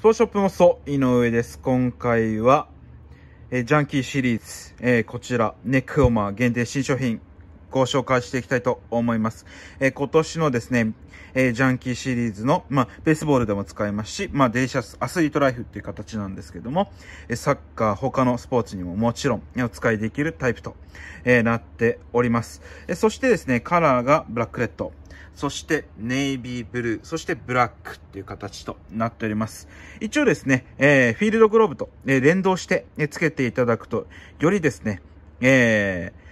スポーツショップもそう、井上です。今回は、えー、ジャンキーシリーズ、えー、こちら、ネックオーマー限定新商品、ご紹介していきたいと思います。えー、今年のですね、えー、ジャンキーシリーズの、まあ、ベースボールでも使えますし、まあ、デリシャスアスリートライフっていう形なんですけども、えサッカー、他のスポーツにももちろんお使いできるタイプと、えなっております。えそしてですね、カラーがブラックレッド。そしてネイビーブルー、そしてブラックっていう形となっております。一応ですね、えー、フィールドグローブと、え連動して、えつけていただくと、よりですね、えー、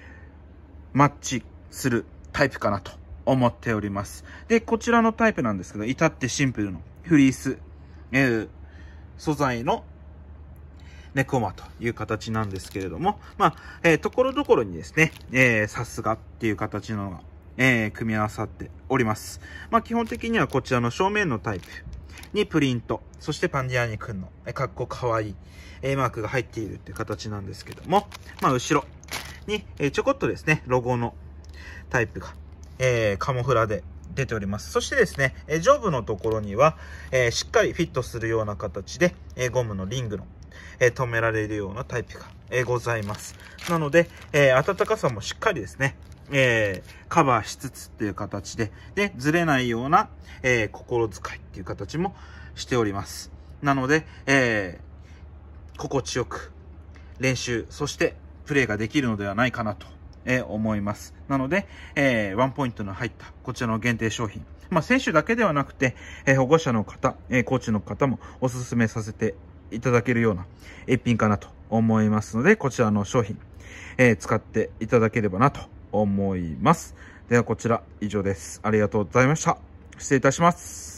マッチするタイプかなと思っております。で、こちらのタイプなんですけど、至ってシンプルのフリース、えー、素材のネコマという形なんですけれども、まあ、えー、ところどころにですね、えー、さすがっていう形のが、えー、組み合わさっております。まあ、基本的にはこちらの正面のタイプにプリント、そしてパンディアニくの、えー、かっこかわいい、えー、マークが入っているっていう形なんですけども、まあ、後ろ、に、えちょこっとですね、ロゴのタイプが、えカモフラで出ております。そしてですね、え上部のところには、えしっかりフィットするような形で、えゴムのリングの、え止められるようなタイプが、えございます。なので、え暖かさもしっかりですね、えー、カバーしつつっていう形で、で、ずれないような、えー、心遣いっていう形もしております。なので、えー、心地よく練習、そしてプレーができるのではないかなと、え思います。なので、えー、ワンポイントの入ったこちらの限定商品。まあ、選手だけではなくて、えー、保護者の方、えー、コーチの方もお勧めさせていただけるような一品かなと思いますので、こちらの商品、え使っていただければなと思います。ではこちら以上です。ありがとうございました。失礼いたします。